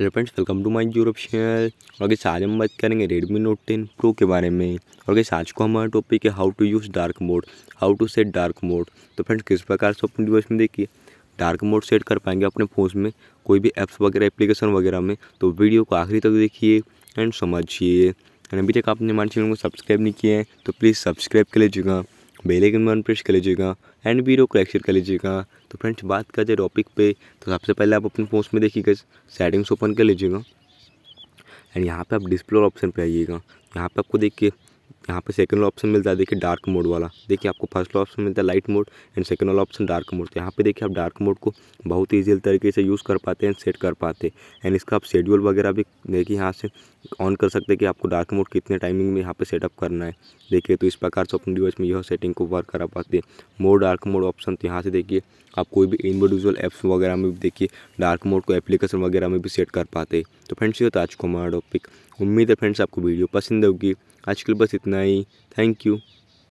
hello friends welcome to my Europe channel और इस आज हम बात करेंगे रेडमी नोट टेन प्रो के बारे में और इस आज को हमारा टॉपिक है how to use dark mode how to set dark mode तो फ्रेंड्स किस प्रकार से अपने डिवाइस में देखिए डार्क मोड सेट कर पाएंगे अपने फ़ोन में कोई भी ऐप्स वगैरह एप्लीकेशन वगैरह में तो वीडियो को आखिरी तक देखिए एंड समझिए एंड अभी तक आपने हमारे चैनल को सब्सक्राइब नहीं किया है तो प्लीज़ सब्सक्राइब कर लीजिएगा बेल आइकन वन प्रेस कर लीजिएगा एंड बीरो को कर लीजिएगा तो फ्रेंड्स बात करते टॉपिक पे तो सबसे पहले आप अपने फोन में देखिएगा सेटिंग्स ओपन कर लीजिएगा एंड यहाँ पे आप डिस्प्ले ऑप्शन पे आइएगा यहाँ पे आपको देखिए यहाँ पे सेकंड ऑप्शन मिलता है देखिए डार्क मोड वाला देखिए आपको फर्स्ट ऑप्शन मिलता है लाइट मोड एंड सेकंड वाला ऑप्शन डार्क मोड तो यहाँ पे देखिए आप डार्क मोड को बहुत ईजी तरीके से यूज़ कर पाते हैं सेट कर पाते हैं एंड इसका आप शेड्यूल वगैरह भी देखिए यहाँ से ऑन कर सकते हैं कि आपको डार्क मोड कितने टाइमिंग में यहाँ पर सेटअप करना है देखिए तो इस प्रकार से अपने डिवाइस में यह सेटिंग को वर्क करा पाते हैं मोड डार्क मोड ऑप्शन तो यहाँ से देखिए आप कोई भी इंडिविजुअल ऐप्स वगैरह में भी देखिए डार्क मोड को एप्लीकेशन वगैरह में भी सेट कर पाते हैं तो फ्रेंड्स ये है आज को हमारा टॉपिक उम्मीद है फ्रेंड्स आपको वीडियो पसंद होगी आजकल बस इतना নাই থ্যাংক ইউ